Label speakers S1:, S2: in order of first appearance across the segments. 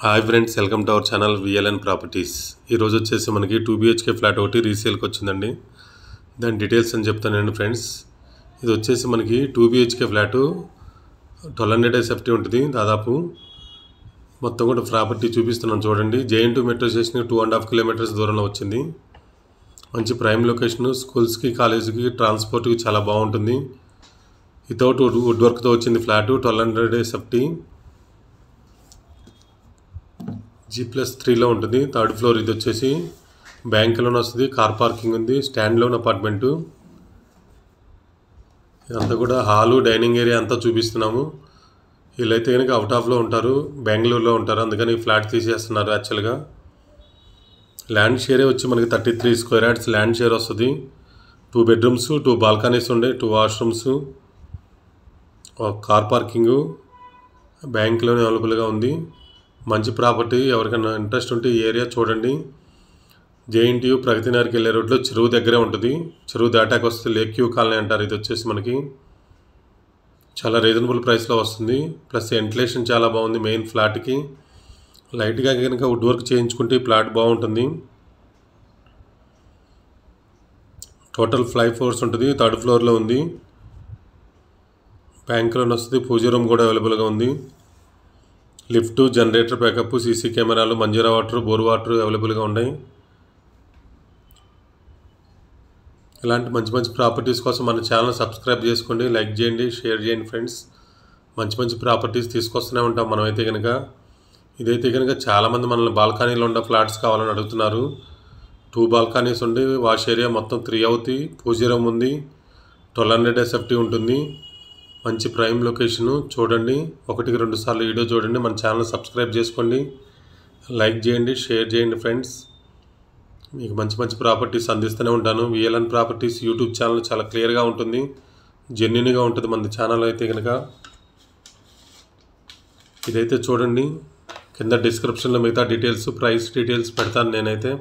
S1: hi friends welcome to our channel VLN properties ఈరోజు వచ్చేసి మనకి టూ బీహెచ్కే ఫ్లాట్ ఒకటి రీసేల్కి వచ్చిందండి దాని డీటెయిల్స్ అని చెప్తానండి ఫ్రెండ్స్ ఇది వచ్చేసి మనకి two BHK flat twelve hundred safety ఉంటుంది దాదాపు మొత్తం కూడా ప్రాపర్టీ చూపిస్తున్నాను చూడండి JNT metro station two and half kilometres దూరంలో వచ్చింది మంచి ప్రైమ్ లొకేషను స్కూల్స్కి కాలేజీకి ట్రాన్స్పోర్ట్కి చాలా బాగుంటుంది వితౌట్ వుడ్ వర్క్తో వచ్చింది flat twelve hundred safety G plus త్రీలో ఉంటుంది థర్డ్ ఫ్లోర్ ఇది వచ్చేసి బ్యాంక్ లోన్ వస్తుంది కార్ పార్కింగ్ ఉంది స్టాండ్ లోన్ అపార్ట్మెంటు ఇదంతా కూడా హాలు డైనింగ్ ఏరియా అంతా చూపిస్తున్నాము వీళ్ళైతే కనుక అవుట్ ఆఫ్లో ఉంటారు బెంగళూరులో ఉంటారు అందుకని ఫ్లాట్ తీసేస్తున్నారు యాక్చువల్గా ల్యాండ్ షేరే వచ్చి మనకి thirty three square yards land share వస్తుంది టూ బెడ్రూమ్స్ టూ బాల్కనీస్ ఉండే టూ వాష్రూమ్స్ కార్ పార్కింగు బ్యాంక్లోనే అవైలబుల్గా ఉంది మంచి ప్రాపర్టీ ఎవరికైనా ఇంట్రెస్ట్ ఉంటే ఈ ఏరియా చూడండి జేఎన్టీయూ ప్రగతి నగర్కి వెళ్ళే రోడ్లో చెరువు దగ్గరే ఉంటుంది చెరువు దాటాక వస్తే లేక్ క్యూ కాలనీ అంటారు ఇది వచ్చేసి మనకి చాలా రీజనబుల్ ప్రైస్లో వస్తుంది ప్లస్ వెంటిలేషన్ చాలా బాగుంది మెయిన్ ఫ్లాట్కి లైట్గా కనుక వుడ్ వర్క్ చేయించుకుంటే ఫ్లాట్ బాగుంటుంది టోటల్ ఫ్లై ఫ్లోర్స్ ఉంటుంది థర్డ్ ఫ్లోర్లో ఉంది బ్యాంక్ లోన్ వస్తుంది పూజ రూమ్ కూడా అవైలబుల్గా ఉంది లిఫ్ట్ జనరేటర్ బ్యాకప్ సీసీ కెమెరాలు మంజీరా వాటర్ బోర్ వాటర్ అవైలబుల్గా ఉన్నాయి ఇలాంటి మంచి మంచి ప్రాపర్టీస్ కోసం మన ఛానల్ సబ్స్క్రైబ్ చేసుకోండి లైక్ చేయండి షేర్ చేయండి ఫ్రెండ్స్ మంచి మంచి ప్రాపర్టీస్ తీసుకొస్తూనే ఉంటాం మనమైతే కనుక ఇదైతే కనుక చాలామంది మనల్ని బాల్కనీలో ఉన్న ఫ్లాట్స్ కావాలని అడుగుతున్నారు టూ బాల్కనీస్ ఉండి వాష్ ఏరియా మొత్తం త్రీ అవుతాయి పూజరం ఉంది ట్వెల్వ్ హండ్రెడ్ ఎస్ఎఫ్టీ ఉంటుంది మంచి ప్రైమ్ లొకేషను చూడండి ఒకటికి రెండు సార్లు వీడియో చూడండి మన ఛానల్ సబ్స్క్రైబ్ చేసుకోండి లైక్ చేయండి షేర్ చేయండి ఫ్రెండ్స్ మీకు మంచి మంచి ప్రాపర్టీస్ అందిస్తూనే ఉంటాను విఎల్ఎన్ ప్రాపర్టీస్ యూట్యూబ్ ఛానల్ చాలా క్లియర్గా ఉంటుంది జెన్యున్గా ఉంటుంది మన ఛానల్ అయితే కనుక ఇదైతే చూడండి కింద డిస్క్రిప్షన్లో మిగతా డీటెయిల్స్ ప్రైస్ డీటెయిల్స్ పెడతాను నేనైతే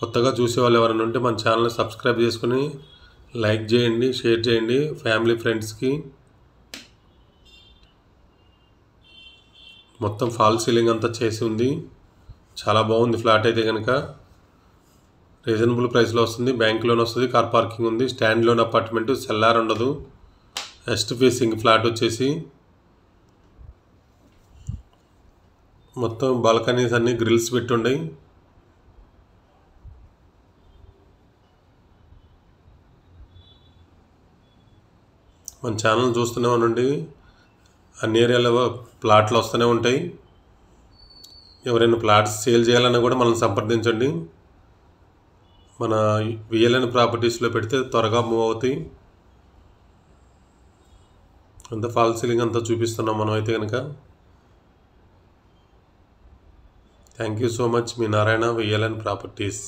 S1: కొత్తగా చూసేవాళ్ళు ఎవరైనా ఉంటే మన ఛానల్ని సబ్స్క్రైబ్ చేసుకుని లైక్ చేయండి షేర్ చేయండి ఫ్యామిలీ ఫ్రెండ్స్కి మొత్తం ఫాల్ సీలింగ్ అంతా చేసి ఉంది చాలా బాగుంది ఫ్లాట్ అయితే కనుక రీజనబుల్ ప్రైస్లో వస్తుంది బ్యాంక్ లోన్ వస్తుంది కార్ పార్కింగ్ ఉంది స్టాండ్ లోన్ అపార్ట్మెంట్ సెల్లార్ ఉండదు ఎస్ట్ ఫేసింగ్ ఫ్లాట్ వచ్చేసి మొత్తం బాల్కనీస్ అన్నీ గ్రిల్స్ పెట్టుండయి మన ఛానల్ చూస్తూనే ఉండండి అన్ని ఏరియాలో ప్లాట్లు వస్తూనే ఉంటాయి ఎవరైనా ప్లాట్స్ సేల్ చేయాలన్నా కూడా మనం సంప్రదించండి మన విఎల్ఎన్ ప్రాపర్టీస్లో పెడితే త్వరగా మూవ్ అవుతాయి అంత ఫాల్ సీలింగ్ అంతా చూపిస్తున్నాం మనం అయితే కనుక థ్యాంక్ యూ సో మచ్ మీ నారాయణ విఎల్ఎన్ ప్రాపర్టీస్